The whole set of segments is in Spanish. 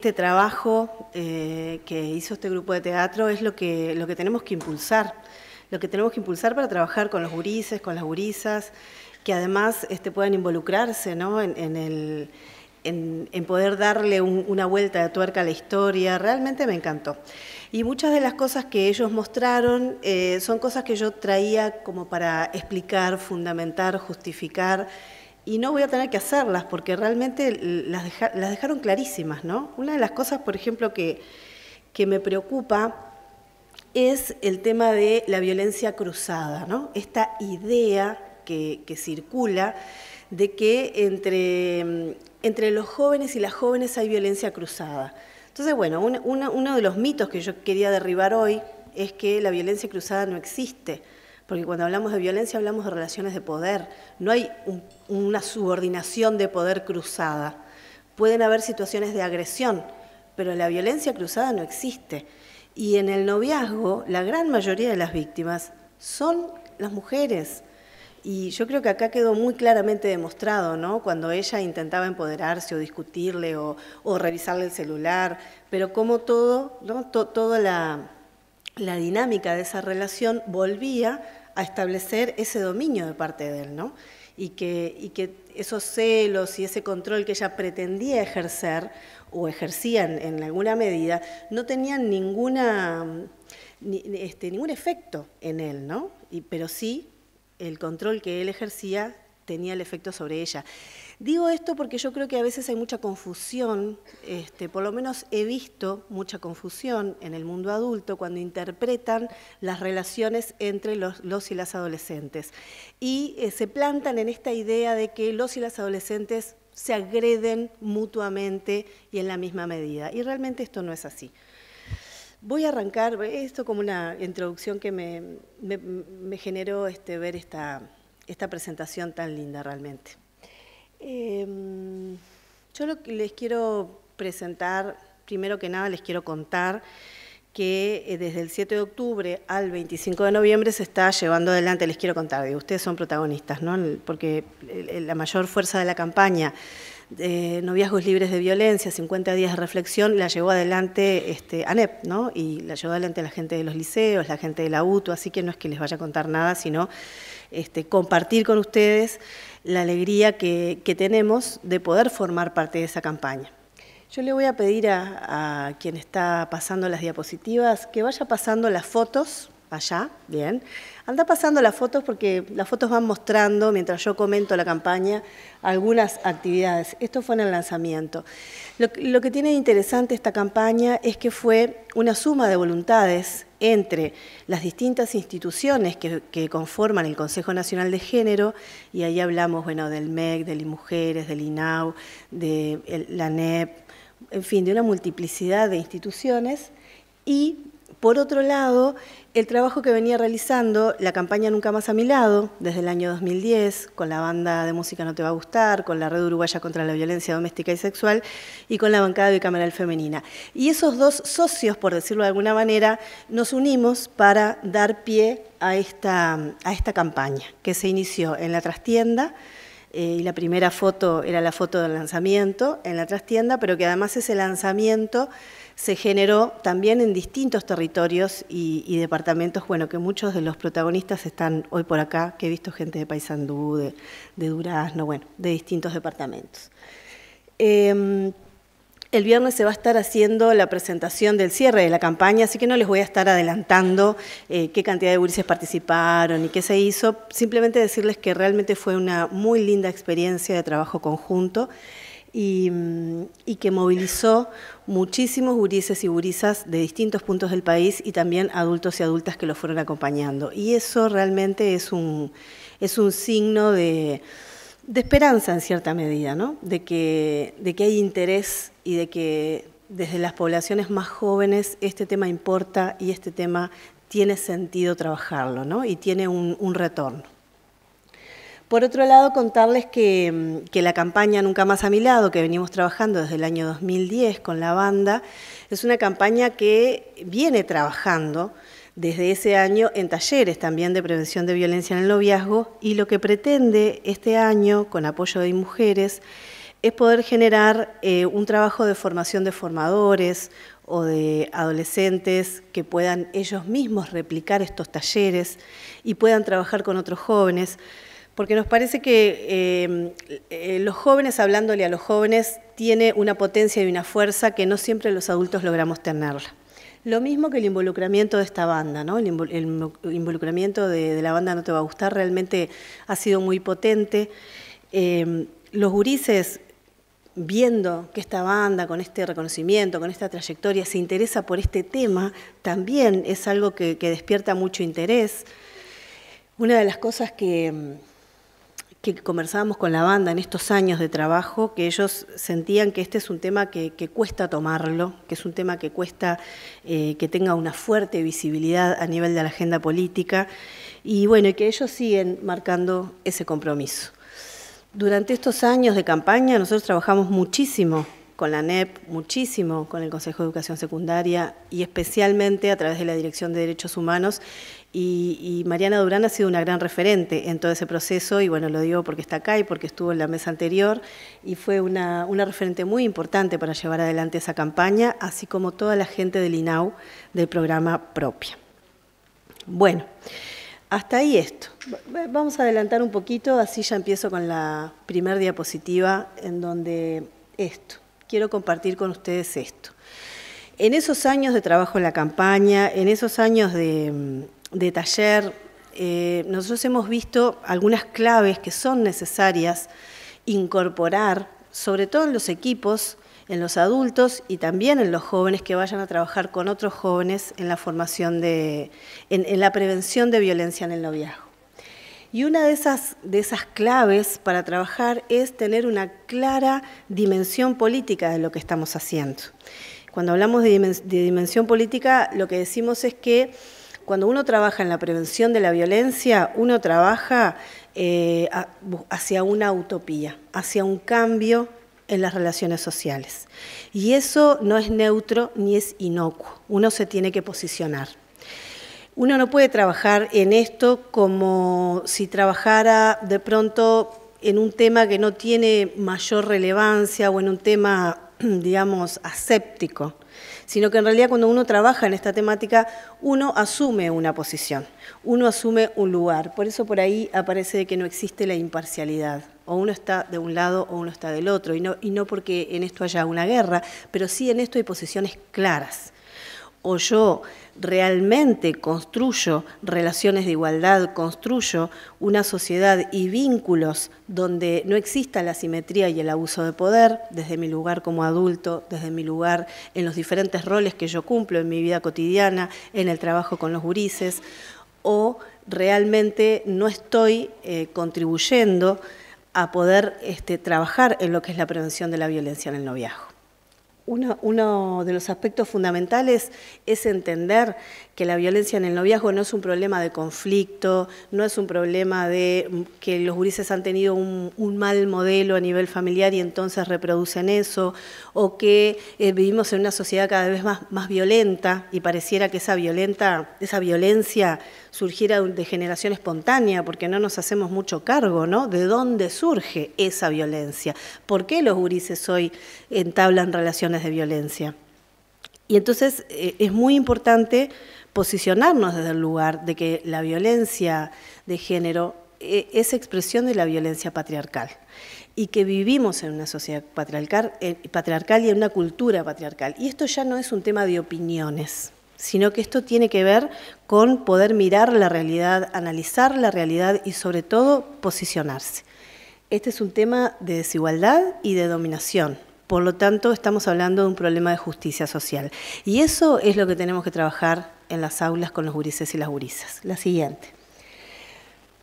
Este trabajo eh, que hizo este grupo de teatro es lo que, lo que tenemos que impulsar, lo que tenemos que impulsar para trabajar con los gurises, con las gurisas, que además este, puedan involucrarse ¿no? en, el, en, poder darle una vuelta de tuerca a la historia. Realmente me encantó. Y muchas de las cosas que ellos mostraron eh, son cosas que yo traía como para explicar, fundamentar, justificar y no voy a tener que hacerlas porque realmente las, dejaron clarísimas, ¿no? Una de las cosas, por ejemplo, que, me preocupa es el tema de la violencia cruzada, ¿no? Esta idea que, circula de que mm, entre, los jóvenes y las jóvenes hay violencia cruzada. Entonces, bueno, uno de los mitos que yo quería derribar hoy es que la violencia cruzada no existe porque cuando hablamos de violencia hablamos de relaciones de poder, no hay una subordinación de poder cruzada. Pueden haber situaciones de agresión, pero la violencia cruzada no existe. Y en el noviazgo, la gran mayoría de las víctimas son las mujeres. Y yo creo que acá quedó muy claramente demostrado, ¿no? Cuando ella intentaba empoderarse o discutirle o, revisarle el celular, pero como todo, ¿no? toda la dinámica de esa relación volvía a establecer ese dominio de parte de él, ¿no? Y que, que esos celos y ese control que ella pretendía ejercer o ejercían en alguna medida no tenían ninguna, este, ningún efecto en él, ¿no? pero sí el control que él ejercía tenía el efecto sobre ella. Digo esto porque yo creo que a veces hay mucha confusión, este, por lo menos he visto mucha confusión en el mundo adulto cuando interpretan las relaciones entre los, y las adolescentes. Y eh, se plantan en esta idea de que los y las adolescentes se agreden mutuamente y en la misma medida. Y realmente esto no es así. Voy a arrancar eh, esto como una introducción que me, generó este, ver esta presentación tan linda realmente. Em, yo les quiero presentar, primero que nada les quiero contar que eh, desde el 7 de octubre al 25 de noviembre se está llevando adelante, les quiero contar, ustedes son protagonistas, ¿no? porque eh, eh, la mayor fuerza de la campaña de Noviazgos Libres de Violencia, 50 días de reflexión, la llevó adelante este, ANEP, ¿no? Y la llevó adelante la gente de los liceos, la gente de la UTO, así que no es que les vaya a contar nada, sino este, compartir con ustedes la alegría que, tenemos de poder formar parte de esa campaña. Yo le voy a pedir a quien está pasando las diapositivas que vaya pasando las fotos allá, bien. Anda pasando las fotos porque las fotos van mostrando, mientras yo comento la campaña, algunas actividades. Esto fue en el lanzamiento. Lo, que tiene interesante esta campaña es que fue una suma de voluntades entre las distintas instituciones que, conforman el Consejo Nacional de Género, y ahí hablamos bueno, del MEC, del mujeres del INAU, de la NEP, en fin, de una multiplicidad de instituciones, y por otro lado, el trabajo que venía realizando la campaña Nunca Más a mi lado, desde el año 2010, con la banda de música No Te Va a Gustar, con la Red Uruguaya contra la Violencia Doméstica y Sexual y con la bancada bicameral femenina. Y esos dos socios, por decirlo de alguna manera, nos unimos para dar pie a esta, a esta campaña que se inició en la trastienda, eh, y la primera foto era la foto del lanzamiento en la trastienda, pero que además ese lanzamiento se generó también en distintos territorios y, departamentos, bueno, que muchos de los protagonistas están hoy por acá, que he visto gente de Paysandú, de, Durazno, bueno, de distintos departamentos. Em, el viernes se va a estar haciendo la presentación del cierre de la campaña, así que no les voy a estar adelantando eh, qué cantidad de gurises participaron y qué se hizo, simplemente decirles que realmente fue una muy linda experiencia de trabajo conjunto. Mm, y, que movilizó muchísimos gurises y gurisas de distintos puntos del país y también adultos y adultas que lo fueron acompañando. Y eso realmente es un, es un signo de, esperanza en cierta medida, ¿no? de, que, hay interés y de que desde las poblaciones más jóvenes este tema importa y este tema tiene sentido trabajarlo ¿no? y tiene un retorno. Por otro lado, contarles mm, que, la campaña Nunca más a mi lado, que venimos trabajando desde el año 2010 con la banda, es una campaña que viene trabajando desde ese año en talleres también de prevención de violencia en el noviazgo y lo que pretende este año, con apoyo de mujeres, es poder generar eh, un trabajo de formación de formadores o de adolescentes que puedan ellos mismos replicar estos talleres y puedan trabajar con otros jóvenes porque nos parece que em, eh, los jóvenes, hablándole a los jóvenes, tiene una potencia y una fuerza que no siempre los adultos logramos tenerla. Lo mismo que el involucramiento de esta banda, ¿no? El, involucramiento de, la banda No Te Va a Gustar realmente ha sido muy potente. Em, los gurises, viendo que esta banda, con este reconocimiento, con esta trayectoria, se interesa por este tema, también es algo que despierta mucho interés. Una de las cosas que, em, que conversábamos con la banda en estos años de trabajo, que ellos sentían que este es un tema que, cuesta tomarlo, que es un tema que cuesta eh, que tenga una fuerte visibilidad a nivel de la agenda política, y bueno, y que ellos siguen marcando ese compromiso. Durante estos años de campaña nosotros trabajamos muchísimo con la NEP muchísimo, con el Consejo de Educación Secundaria y especialmente a través de la Dirección de Derechos Humanos. Y, Mariana Durán ha sido una gran referente en todo ese proceso, y bueno, lo digo porque está acá y porque estuvo en la mesa anterior, y fue una, referente muy importante para llevar adelante esa campaña, así como toda la gente del INAU del programa propia. Bueno, hasta ahí esto. Vamos a adelantar un poquito, así ya empiezo con la primer diapositiva en donde esto quiero compartir con ustedes esto. En esos años de trabajo en la campaña, en esos años de, taller, eh, nosotros hemos visto algunas claves que son necesarias incorporar, sobre todo en los equipos, en los adultos y también en los jóvenes que vayan a trabajar con otros jóvenes en la formación de, en la prevención de violencia en el noviazgo. Y una de esas, claves para trabajar es tener una clara dimensión política de lo que estamos haciendo. Cuando hablamos de, dimensión, política, lo que decimos es que cuando uno trabaja en la prevención de la violencia, uno trabaja eh, hacia una utopía, hacia un cambio en las relaciones sociales. Y eso no es neutro ni es inocuo. Uno se tiene que posicionar. Uno no puede trabajar en esto como si trabajara de pronto en un tema que no tiene mayor relevancia o en un tema, digamos, aséptico, sino que en realidad cuando uno trabaja en esta temática, uno asume una posición, uno asume un lugar. Por eso por ahí aparece que no existe la imparcialidad. O uno está de un lado o uno está del otro, y no, y no porque en esto haya una guerra, pero sí en esto hay posiciones claras. O yo realmente construyo relaciones de igualdad, construyo una sociedad y vínculos donde no exista la simetría y el abuso de poder, desde mi lugar como adulto, desde mi lugar en los diferentes roles que yo cumplo en mi vida cotidiana, en el trabajo con los gurises, o realmente no estoy eh, contribuyendo a poder este, trabajar en lo que es la prevención de la violencia en el noviazgo uno, de los aspectos fundamentales es entender que la violencia en el noviazgo no es un problema de conflicto, no es un problema de mm, que los gurises han tenido un, mal modelo a nivel familiar y entonces reproducen eso, o que eh, vivimos en una sociedad cada vez más, violenta y pareciera que esa, esa violencia surgiera de generación espontánea, porque no nos hacemos mucho cargo, ¿no? ¿De dónde surge esa violencia? ¿Por qué los gurises hoy entablan relaciones? de violencia. Y entonces eh, es muy importante posicionarnos desde el lugar de que la violencia de género eh, es expresión de la violencia patriarcal y que vivimos en una sociedad patriarcal, patriarcal y en una cultura patriarcal. Y esto ya no es un tema de opiniones, sino que esto tiene que ver con poder mirar la realidad, analizar la realidad y sobre todo posicionarse. Este es un tema de desigualdad y de dominación, por lo tanto, estamos hablando de un problema de justicia social. Y eso es lo que tenemos que trabajar en las aulas con los gurises y las gurisas. La siguiente.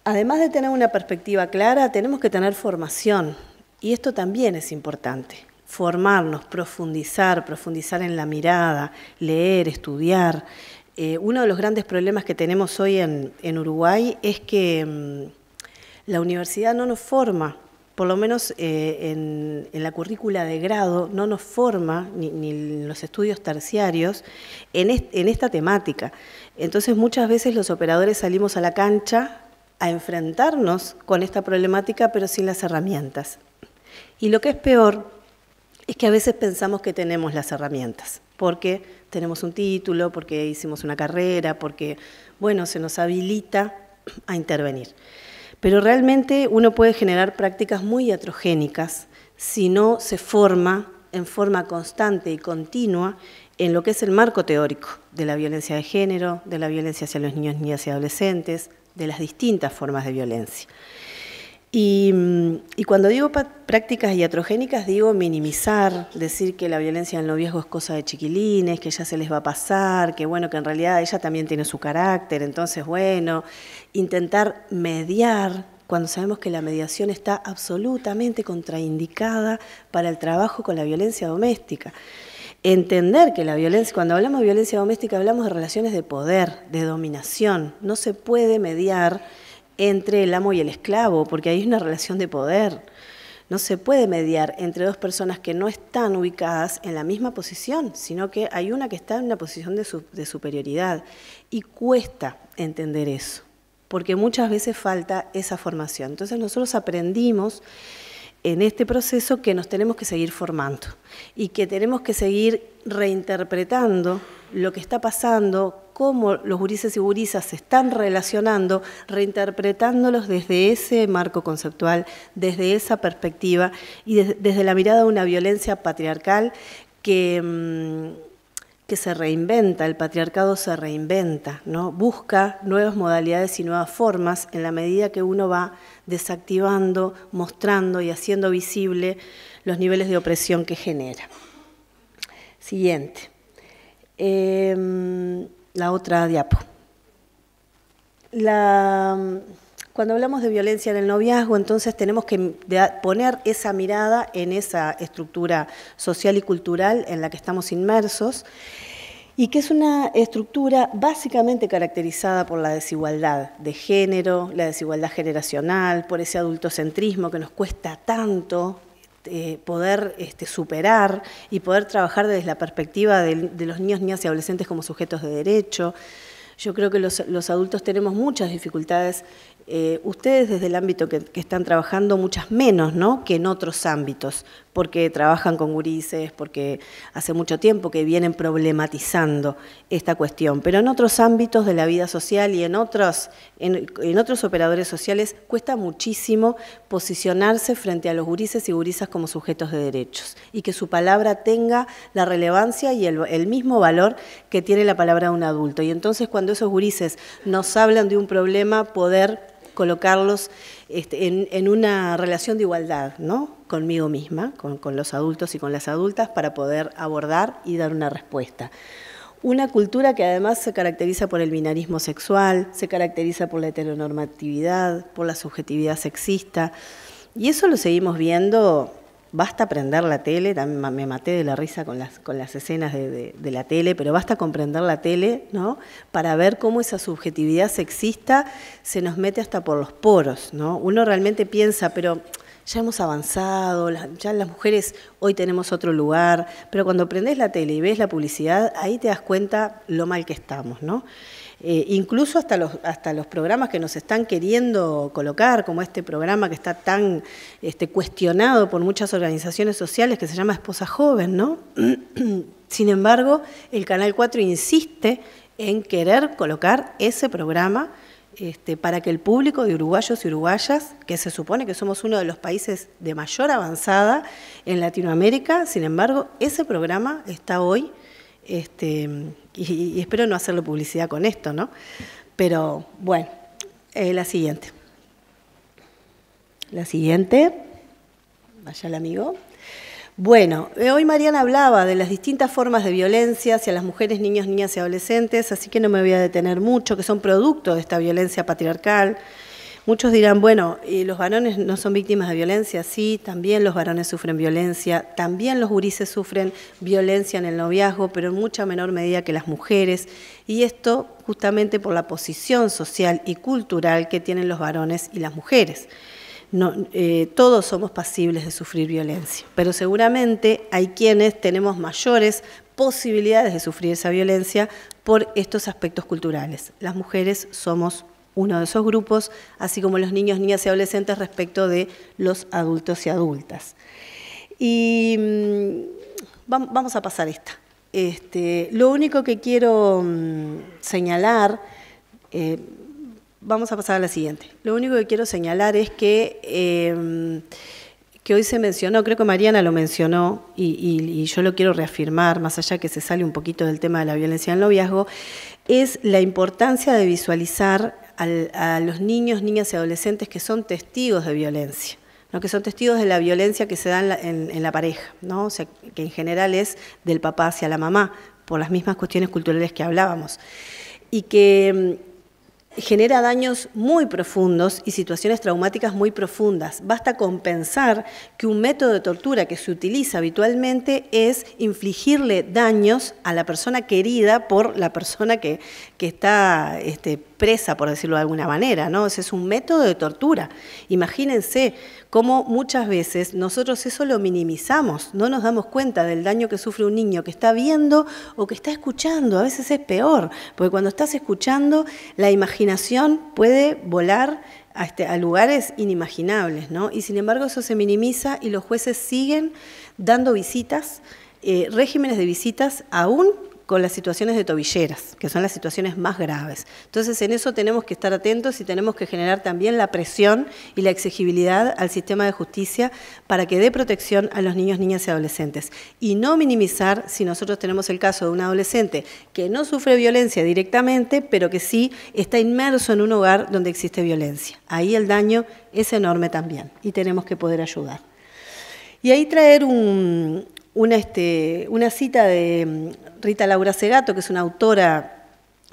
Además de tener una perspectiva clara, tenemos que tener formación. Y esto también es importante. Formarnos, profundizar, profundizar en la mirada, leer, estudiar. Eh, uno de los grandes problemas que tenemos hoy en, Uruguay es que mm, la universidad no nos forma por lo menos eh, en, la currícula de grado, no nos forma, ni, los estudios terciarios, en, en esta temática. Entonces muchas veces los operadores salimos a la cancha a enfrentarnos con esta problemática, pero sin las herramientas. Y lo que es peor es que a veces pensamos que tenemos las herramientas, porque tenemos un título, porque hicimos una carrera, porque, bueno, se nos habilita a intervenir. Pero realmente uno puede generar prácticas muy atrogénicas si no se forma en forma constante y continua en lo que es el marco teórico de la violencia de género, de la violencia hacia los niños, niñas y adolescentes, de las distintas formas de violencia. Mm, y, cuando digo prácticas iatrogénicas, digo minimizar, decir que la violencia en noviazgo es cosa de chiquilines, que ya se les va a pasar, que bueno, que en realidad ella también tiene su carácter, entonces bueno, intentar mediar cuando sabemos que la mediación está absolutamente contraindicada para el trabajo con la violencia doméstica. Entender que la violencia, cuando hablamos de violencia doméstica, hablamos de relaciones de poder, de dominación, no se puede mediar entre el amo y el esclavo, porque hay una relación de poder. No se puede mediar entre dos personas que no están ubicadas en la misma posición, sino que hay una que está en una posición de, de superioridad. Y cuesta entender eso, porque muchas veces falta esa formación. Entonces nosotros aprendimos en este proceso que nos tenemos que seguir formando y que tenemos que seguir reinterpretando lo que está pasando, cómo los gurises y gurisas se están relacionando, reinterpretándolos desde ese marco conceptual, desde esa perspectiva y desde la mirada de una violencia patriarcal que mm, que se reinventa, el patriarcado se reinventa, ¿no? busca nuevas modalidades y nuevas formas en la medida que uno va desactivando, mostrando y haciendo visible los niveles de opresión que genera. Siguiente. Em, la otra diapo. La, cuando hablamos de violencia en el noviazgo, entonces tenemos que poner esa mirada en esa estructura social y cultural en la que estamos inmersos y que es una estructura básicamente caracterizada por la desigualdad de género, la desigualdad generacional, por ese adultocentrismo que nos cuesta tanto eh, poder este, superar y poder trabajar desde la perspectiva de, los niños, niñas y adolescentes como sujetos de derecho. Yo creo que los adultos tenemos muchas dificultades eh, ustedes desde el ámbito que, están trabajando, muchas menos ¿no? que en otros ámbitos, porque trabajan con gurises, porque hace mucho tiempo que vienen problematizando esta cuestión, pero en otros ámbitos de la vida social y en otros, en, otros operadores sociales cuesta muchísimo posicionarse frente a los gurises y gurisas como sujetos de derechos y que su palabra tenga la relevancia y el, el mismo valor que tiene la palabra de un adulto. Y entonces cuando esos gurises nos hablan de un problema, poder colocarlos este, en, una relación de igualdad, ¿no? Conmigo misma, con, con los adultos y con las adultas, para poder abordar y dar una respuesta. Una cultura que además se caracteriza por el binarismo sexual, se caracteriza por la heteronormatividad, por la subjetividad sexista, y eso lo seguimos viendo basta prender la tele, también me maté de la risa con las, escenas de, la tele, pero basta comprender la tele, ¿no? Para ver cómo esa subjetividad sexista se nos mete hasta por los poros, Uno realmente piensa, pero ya hemos avanzado, ya las mujeres hoy tenemos otro lugar, pero cuando prendes la tele y ves la publicidad, ahí te das cuenta lo mal que estamos, ¿no? Eh, incluso hasta los, hasta los programas que nos están queriendo colocar, como este programa que está tan este, cuestionado por muchas organizaciones sociales que se llama Esposa Joven, ¿no? Sin embargo, el Canal 4 insiste en querer colocar ese programa este, para que el público de uruguayos y uruguayas, que se supone que somos uno de los países de mayor avanzada en Latinoamérica, sin embargo, ese programa está hoy este, y, espero no hacerle publicidad con esto, ¿no? Pero bueno, eh, la siguiente. La siguiente. Vaya el amigo. Bueno, eh, hoy Mariana hablaba de las distintas formas de violencia hacia las mujeres, niños, niñas y adolescentes, así que no me voy a detener mucho, que son producto de esta violencia patriarcal, Muchos dirán, bueno, ¿y los varones no son víctimas de violencia? Sí, también los varones sufren violencia, también los gurises sufren violencia en el noviazgo, pero en mucha menor medida que las mujeres. Y esto justamente por la posición social y cultural que tienen los varones y las mujeres. Eh, todos somos pasibles de sufrir violencia, pero seguramente hay quienes tenemos mayores posibilidades de sufrir esa violencia por estos aspectos culturales. Las mujeres somos uno de esos grupos, así como los niños, niñas y adolescentes respecto de los adultos y adultas. Y mm, vamos a pasar esta. Este, lo único que quiero mm, señalar, eh, vamos a pasar a la siguiente, lo único que quiero señalar es que... Em, que hoy se mencionó, creo que Mariana lo mencionó y, y, yo lo quiero reafirmar, más allá que se sale un poquito del tema de la violencia en el noviazgo, es la importancia de visualizar a los niños, niñas y adolescentes que son testigos de violencia. que son testigos de la violencia que se da en la, pareja, ¿no? o que en general es del papá hacia la mamá, por las mismas cuestiones culturales que hablábamos, y que mm, genera daños muy profundos y situaciones traumáticas muy profundas. Basta con pensar que un método de tortura que se utiliza habitualmente es infligirle daños a la persona querida por la persona que, está este, presa, por decirlo de alguna manera, ¿no? Ese es un método de tortura. Imagínense cómo muchas veces nosotros eso lo minimizamos, no nos damos cuenta del daño que sufre un niño que está viendo o que está escuchando, a veces es peor, porque cuando estás escuchando la imaginación puede volar a, este, lugares inimaginables, ¿no? Y sin embargo eso se minimiza y los jueces siguen dando visitas, eh, regímenes de visitas, aún con las situaciones de tobilleras, que son las situaciones más graves. Entonces, en eso tenemos que estar atentos y tenemos que generar también la presión y la exigibilidad al sistema de justicia para que dé protección a los niños, niñas y adolescentes. Y no minimizar si nosotros tenemos el caso de un adolescente que no sufre violencia directamente, pero que sí está inmerso en un hogar donde existe violencia. Ahí el daño es enorme también y tenemos que poder ayudar. Y ahí traer un, este, una, cita de mm, Rita Laura Segato, que es una autora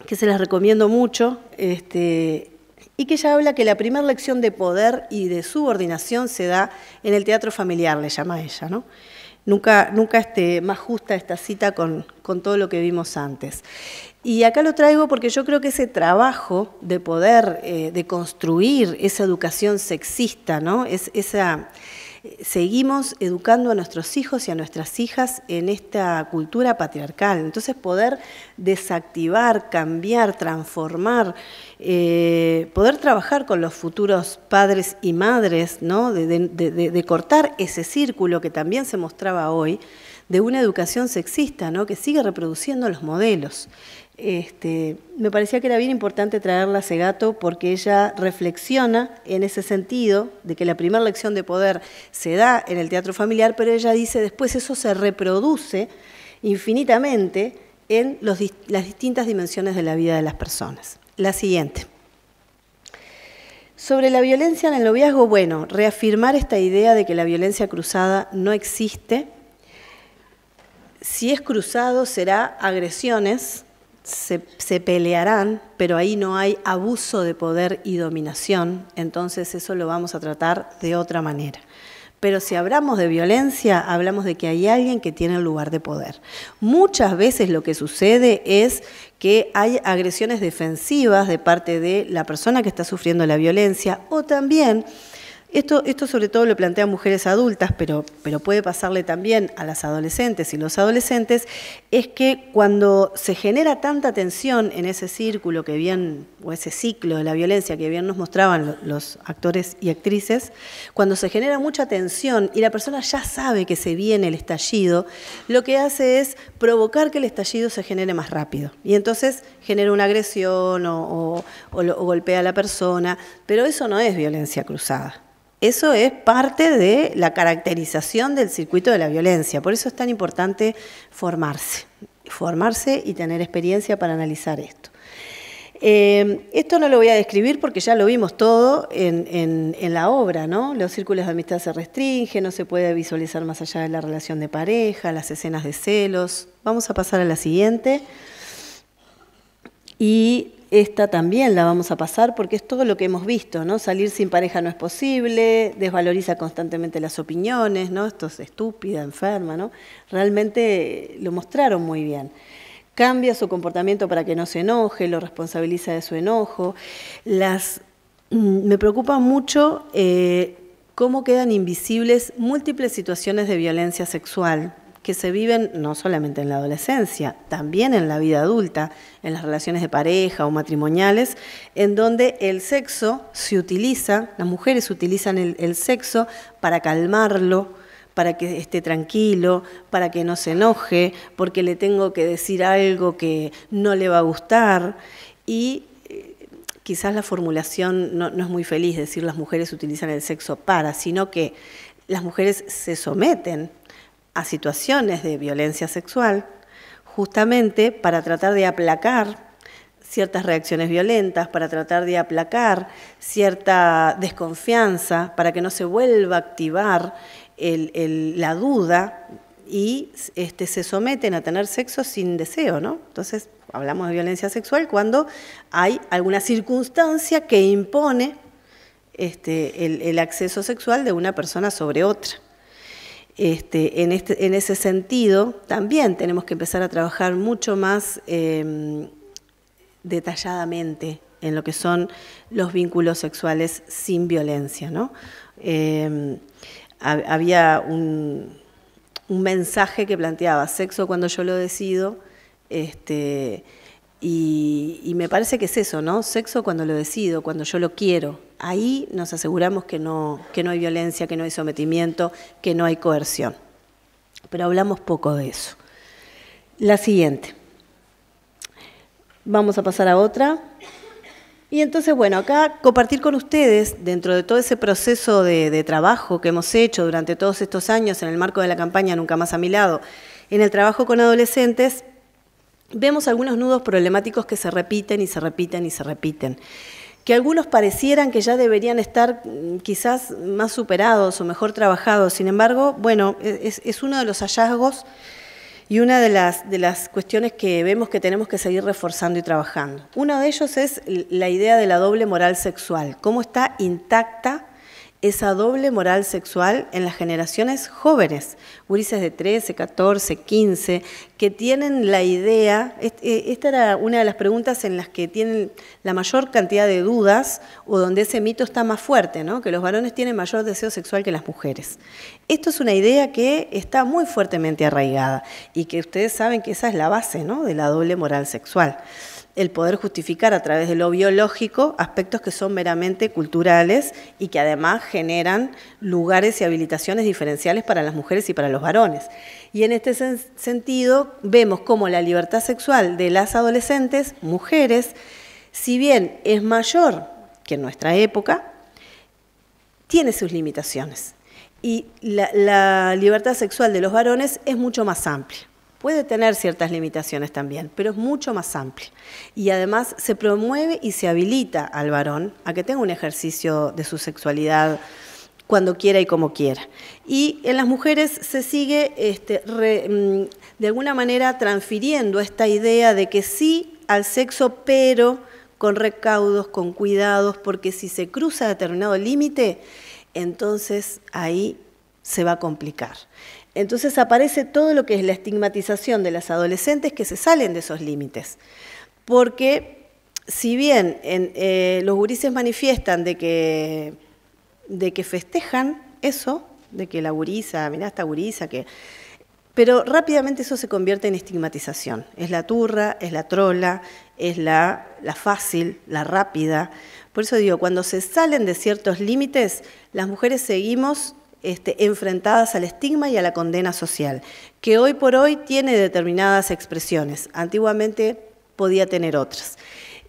que se las recomiendo mucho, este, y que ella habla que la primera lección de poder y de subordinación se da en el teatro familiar, le llama ella, ¿no? Nunca, nunca este, más justa esta cita con, todo lo que vimos antes. Y acá lo traigo porque yo creo que ese trabajo de poder, eh, de construir esa educación sexista, ¿no? Es, esa, seguimos educando a nuestros hijos y a nuestras hijas en esta cultura patriarcal. Entonces poder desactivar, cambiar, transformar, eh, poder trabajar con los futuros padres y madres, ¿no? de, de cortar ese círculo que también se mostraba hoy, de una educación sexista, ¿no? que sigue reproduciendo los modelos. Este, me parecía que era bien importante traerla a Segato porque ella reflexiona en ese sentido de que la primera lección de poder se da en el teatro familiar, pero ella dice después eso se reproduce infinitamente en las distintas dimensiones de la vida de las personas. La siguiente. Sobre la violencia en el noviazgo, bueno, reafirmar esta idea de que la violencia cruzada no existe. Si es cruzado, será agresiones se, pelearán, pero ahí no hay abuso de poder y dominación, entonces eso lo vamos a tratar de otra manera. Pero si hablamos de violencia, hablamos de que hay alguien que tiene el lugar de poder. Muchas veces lo que sucede es que hay agresiones defensivas de parte de la persona que está sufriendo la violencia o también esto, sobre todo lo plantean mujeres adultas, pero, puede pasarle también a las adolescentes y los adolescentes, es que cuando se genera tanta tensión en ese círculo que bien, o ese ciclo de la violencia que bien nos mostraban los actores y actrices, cuando se genera mucha tensión y la persona ya sabe que se viene el estallido, lo que hace es provocar que el estallido se genere más rápido. Y entonces genera una agresión o golpea a la persona, pero eso no es violencia cruzada. Eso es parte de la caracterización del circuito de la violencia. Por eso es tan importante formarse, formarse y tener experiencia para analizar esto. Eh, esto no lo voy a describir porque ya lo vimos todo en, la obra, ¿no? Los círculos de amistad se restringen, no se puede visualizar más allá de la relación de pareja, las escenas de celos. Vamos a pasar a la siguiente. Y esta también la vamos a pasar porque es todo lo que hemos visto, ¿no? Salir sin pareja no es posible, desvaloriza constantemente las opiniones, ¿no? Esto es estúpida, enferma, ¿no? Realmente lo mostraron muy bien cambia su comportamiento para que no se enoje, lo responsabiliza de su enojo. Las, mm, me preocupa mucho eh, cómo quedan invisibles múltiples situaciones de violencia sexual que se viven no solamente en la adolescencia, también en la vida adulta, en las relaciones de pareja o matrimoniales, en donde el sexo se utiliza, las mujeres utilizan el, sexo para calmarlo, para que esté tranquilo, para que no se enoje, porque le tengo que decir algo que no le va a gustar. Y eh, quizás la formulación no, no, es muy feliz decir las mujeres utilizan el sexo para, sino que las mujeres se someten a situaciones de violencia sexual justamente para tratar de aplacar ciertas reacciones violentas, para tratar de aplacar cierta desconfianza, para que no se vuelva a activar la duda y este, se someten a tener sexo sin deseo, ¿no? Entonces, hablamos de violencia sexual cuando hay alguna circunstancia que impone este, el acceso sexual de una persona sobre otra. Este, este, en, ese sentido, también tenemos que empezar a trabajar mucho más em, detalladamente en lo que son los vínculos sexuales sin violencia. Em, había un, mensaje que planteaba, sexo cuando yo lo decido, este, y, me parece que es eso, ¿no? Sexo cuando lo decido, cuando yo lo quiero. Ahí nos aseguramos que no, que no hay violencia, que no hay sometimiento, que no hay coerción. Pero hablamos poco de eso. La siguiente. Vamos a pasar a otra. Y entonces, bueno, acá compartir con ustedes, dentro de todo ese proceso de trabajo que hemos hecho durante todos estos años en el marco de la campaña Nunca más a mi lado, en el trabajo con adolescentes, vemos algunos nudos problemáticos que se repiten y se repiten y se repiten que algunos parecieran que ya deberían estar mm, quizás más superados o mejor trabajados. Sin embargo, bueno, e-, es, uno de los hallazgos y una de las, de las cuestiones que vemos que tenemos que seguir reforzando y trabajando. Uno de ellos es la idea de la doble moral sexual, cómo está intacta esa doble moral sexual en las generaciones jóvenes, gurises de 13, 14, 15, que tienen la idea, eh, esta era una de las preguntas en las que tienen la mayor cantidad de dudas o donde ese mito está más fuerte, ¿no? que los varones tienen mayor deseo sexual que las mujeres. Esto es una idea que está muy fuertemente arraigada y que ustedes saben que esa es la base ¿no? de la doble moral sexual el poder justificar a través de lo biológico aspectos que son meramente culturales y que además generan lugares y habilitaciones diferenciales para las mujeres y para los varones. Y en este sentido vemos cómo la libertad sexual de las adolescentes, mujeres, si bien es mayor que en nuestra época, tiene sus limitaciones. Y la libertad sexual de los varones es mucho más amplia puede tener ciertas limitaciones también, pero es mucho más amplio. Y además se promueve y se habilita al varón a que tenga un ejercicio de su sexualidad cuando quiera y como quiera. Y en las mujeres se sigue este, mm, de alguna manera transfiriendo esta idea de que sí al sexo, pero con recaudos, con cuidados, porque si se cruza determinado límite, entonces ahí se va a complicar. Entonces aparece todo lo que es la estigmatización de las adolescentes que se salen de esos límites. Porque si bien eh, los gurises manifiestan de que, de que festejan eso, de que la gurisa, mirá esta gurisa, que... Pero rápidamente eso se convierte en estigmatización. Es la turra, es la trola, es la, la fácil, la rápida. Por eso digo, cuando se salen de ciertos límites, las mujeres seguimos este, enfrentadas al estigma y a la condena social, que hoy por hoy tiene determinadas expresiones, antiguamente podía tener otras.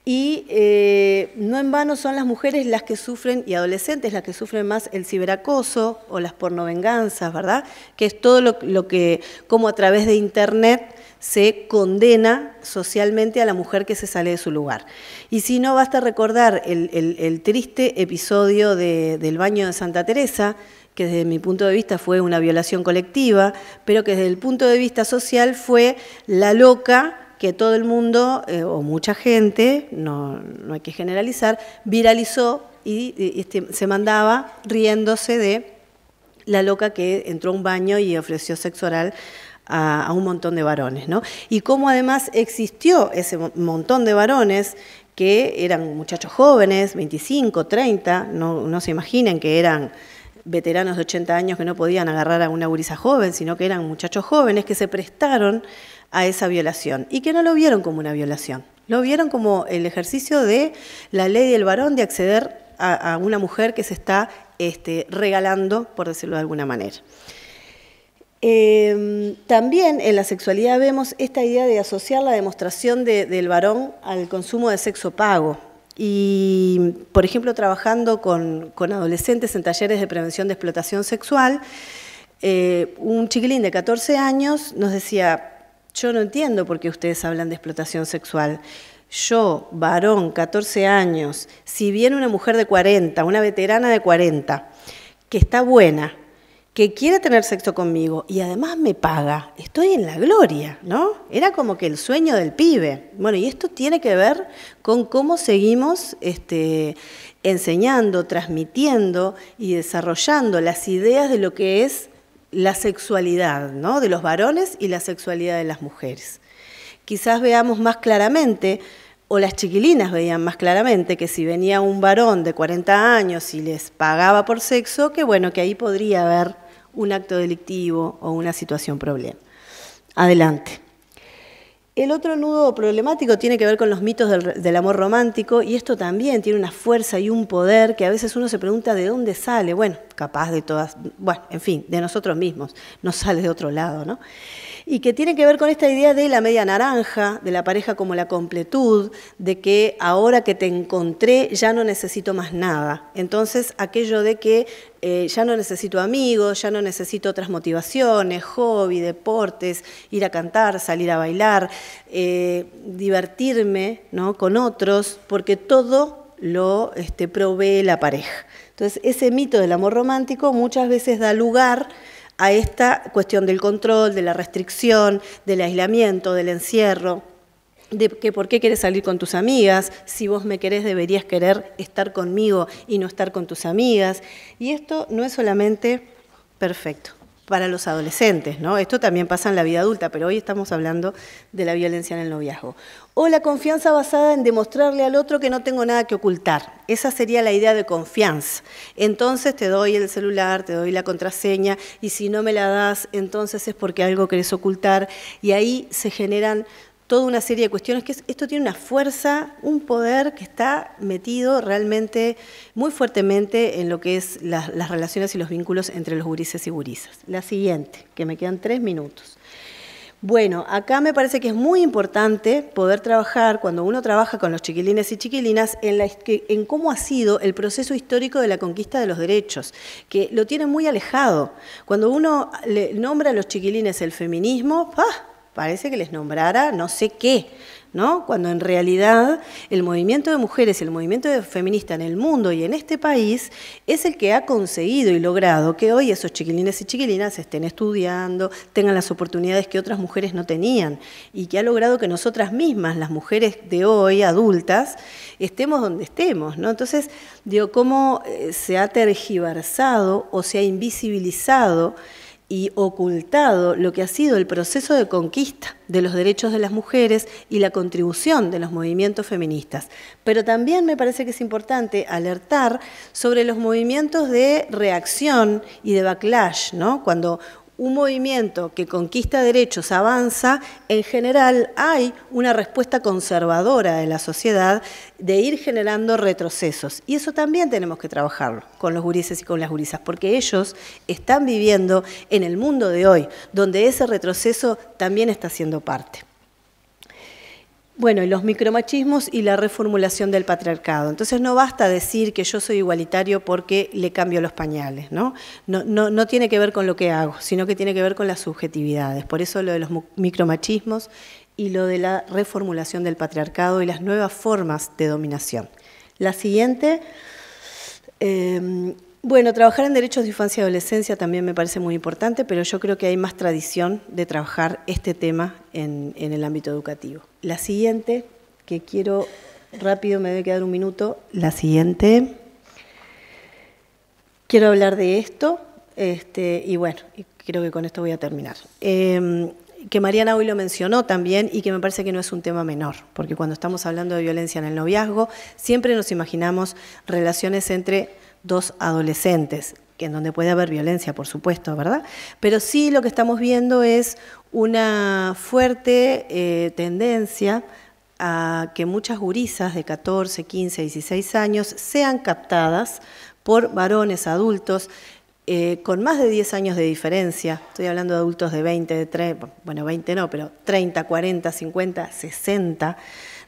Y eh, no en vano son las mujeres las que sufren, y adolescentes las que sufren más el ciberacoso o las pornovenganzas, ¿verdad? Que es todo lo, que, como a través de Internet, se condena socialmente a la mujer que se sale de su lugar. Y si no, basta recordar el, triste episodio del baño de Santa Teresa, que desde mi punto de vista fue una violación colectiva, pero que desde el punto de vista social fue la loca que todo el mundo, eh, o mucha gente, no, hay que generalizar, viralizó y, este, se mandaba riéndose de la loca que entró a un baño y ofreció sexo oral a, un montón de varones, Y cómo además existió ese montón de varones que eran muchachos jóvenes, 25, 30, no, no se imaginen que eran veteranos de 80 años que no podían agarrar a una gurisa joven, sino que eran muchachos jóvenes que se prestaron a esa violación y que no lo vieron como una violación, lo vieron como el ejercicio de la ley del varón de acceder a, una mujer que se está este, regalando, por decirlo de alguna manera. Eh, también en la sexualidad vemos esta idea de asociar la demostración del varón al consumo de sexo pago, y, por ejemplo, trabajando con, adolescentes en talleres de prevención de explotación sexual, eh, un chiquilín de 14 años nos decía, yo no entiendo por qué ustedes hablan de explotación sexual. Yo, varón, 14 años, si viene una mujer de 40, una veterana de 40, que está buena, que quiere tener sexo conmigo y además me paga, estoy en la gloria, ¿no? Era como que el sueño del pibe. Bueno, y esto tiene que ver con cómo seguimos este, enseñando, transmitiendo y desarrollando las ideas de lo que es la sexualidad, ¿no? De los varones y la sexualidad de las mujeres. Quizás veamos más claramente o las chiquilinas veían más claramente que si venía un varón de 40 años y les pagaba por sexo, que bueno, que ahí podría haber un acto delictivo o una situación problema. Adelante. El otro nudo problemático tiene que ver con los mitos del, del, amor romántico y esto también tiene una fuerza y un poder que a veces uno se pregunta de dónde sale. Bueno, capaz de todas, bueno, en fin, de nosotros mismos, no sale de otro lado, ¿no? Y que tiene que ver con esta idea de la media naranja, de la pareja como la completud, de que ahora que te encontré ya no necesito más nada. Entonces, aquello de que eh, ya no necesito amigos, ya no necesito otras motivaciones, hobby, deportes, ir a cantar, salir a bailar, eh, divertirme ¿no? con otros, porque todo lo este, provee la pareja. Entonces, ese mito del amor romántico muchas veces da lugar a esta cuestión del control, de la restricción, del aislamiento, del encierro, de que por qué quieres salir con tus amigas, si vos me querés deberías querer estar conmigo y no estar con tus amigas. Y esto no es solamente perfecto para los adolescentes, ¿no? Esto también pasa en la vida adulta, pero hoy estamos hablando de la violencia en el noviazgo. O la confianza basada en demostrarle al otro que no tengo nada que ocultar. Esa sería la idea de confianza. Entonces te doy el celular, te doy la contraseña y si no me la das, entonces es porque algo querés ocultar y ahí se generan toda una serie de cuestiones, que esto tiene una fuerza, un poder que está metido realmente muy fuertemente en lo que es las relaciones y los vínculos entre los gurises y gurisas. La siguiente, que me quedan tres minutos. Bueno, acá me parece que es muy importante poder trabajar, cuando uno trabaja con los chiquilines y chiquilinas, en, la, en cómo ha sido el proceso histórico de la conquista de los derechos, que lo tiene muy alejado. Cuando uno le nombra a los chiquilines el feminismo, ¡pa! parece que les nombrara no sé qué, ¿no? Cuando en realidad el movimiento de mujeres, el movimiento feminista en el mundo y en este país es el que ha conseguido y logrado que hoy esos chiquilines y chiquilinas estén estudiando, tengan las oportunidades que otras mujeres no tenían y que ha logrado que nosotras mismas, las mujeres de hoy, adultas, estemos donde estemos, ¿no? Entonces, digo, cómo eh, se ha tergiversado o se ha invisibilizado y ocultado lo que ha sido el proceso de conquista de los derechos de las mujeres y la contribución de los movimientos feministas. Pero también me parece que es importante alertar sobre los movimientos de reacción y de backlash, ¿no? cuando un movimiento que conquista derechos avanza, en general hay una respuesta conservadora de la sociedad de ir generando retrocesos. Y eso también tenemos que trabajarlo con los gurises y con las gurisas, porque ellos están viviendo en el mundo de hoy, donde ese retroceso también está siendo parte. Bueno, y los micromachismos y la reformulación del patriarcado. Entonces no basta decir que yo soy igualitario porque le cambio los pañales, ¿no? No, no tiene que ver con lo que hago, sino que tiene que ver con las subjetividades. Por eso lo de los micromachismos y lo de la reformulación del patriarcado y las nuevas formas de dominación. La siguiente em, bueno, trabajar en derechos de infancia y adolescencia también me parece muy importante, pero yo creo que hay más tradición de trabajar este tema en, el ámbito educativo. La siguiente, que quiero rápido, me debe quedar un minuto. La siguiente. Quiero hablar de esto, este, y bueno, creo que con esto voy a terminar. Em, que Mariana hoy lo mencionó también y que me parece que no es un tema menor, porque cuando estamos hablando de violencia en el noviazgo, siempre nos imaginamos relaciones entre dos adolescentes, que en donde puede haber violencia, por supuesto, ¿verdad? Pero sí lo que estamos viendo es una fuerte eh, tendencia a que muchas gurisas de 14, 15, 16 años sean captadas por varones adultos eh, con más de 10 años de diferencia. Estoy hablando de adultos de 20, de 30, bueno, 20 no, pero 30, 40, 50, 60,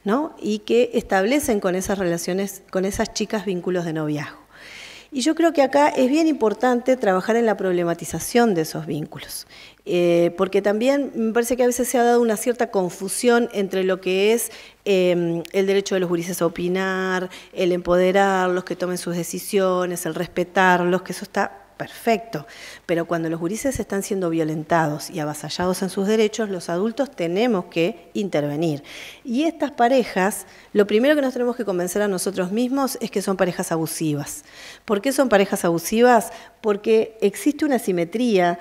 ¿no? Y que establecen con esas relaciones, con esas chicas vínculos de noviazgo. Y yo creo que acá es bien importante trabajar en la problematización de esos vínculos, eh, porque también me parece que a veces se ha dado una cierta confusión entre lo que es em, el derecho de los juristas a opinar, el empoderarlos, que tomen sus decisiones, el respetarlos, que eso está perfecto. Pero cuando los gurises están siendo violentados y avasallados en sus derechos, los adultos tenemos que intervenir. Y estas parejas, lo primero que nos tenemos que convencer a nosotros mismos es que son parejas abusivas. ¿Por qué son parejas abusivas? Porque existe una simetría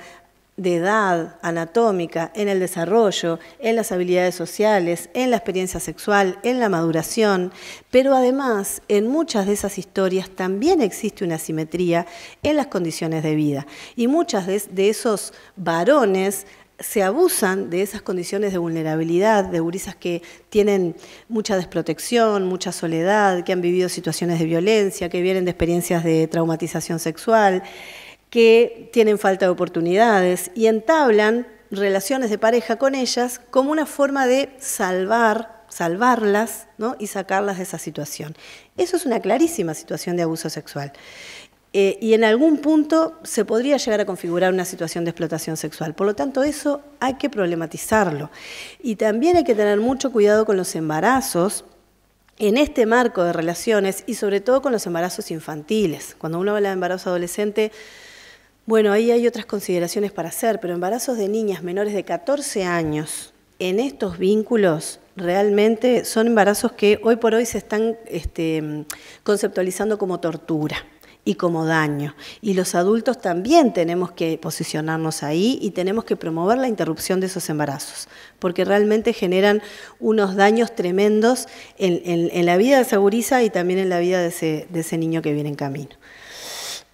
de edad anatómica, en el desarrollo, en las habilidades sociales, en la experiencia sexual, en la maduración, pero además en muchas de esas historias también existe una simetría en las condiciones de vida. Y muchas de, esos varones se abusan de esas condiciones de vulnerabilidad, de gurisas que tienen mucha desprotección, mucha soledad, que han vivido situaciones de violencia, que vienen de experiencias de traumatización sexual que tienen falta de oportunidades y entablan relaciones de pareja con ellas como una forma de salvar, salvarlas y sacarlas de esa situación. Eso es una clarísima situación de abuso sexual. Eh, y en algún punto se podría llegar a configurar una situación de explotación sexual. Por lo tanto, eso hay que problematizarlo. Y también hay que tener mucho cuidado con los embarazos en este marco de relaciones y sobre todo con los embarazos infantiles. Cuando uno habla de embarazo adolescente, bueno, ahí hay otras consideraciones para hacer, pero embarazos de niñas menores de 14 años en estos vínculos realmente son embarazos que hoy por hoy se están este, conceptualizando como tortura y como daño. Y los adultos también tenemos que posicionarnos ahí y tenemos que promover la interrupción de esos embarazos, porque realmente generan unos daños tremendos en, la vida de esa y también en la vida de de ese niño que viene en camino.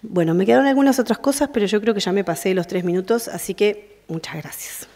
Bueno, me quedaron algunas otras cosas, pero yo creo que ya me pasé los tres minutos, así que muchas gracias.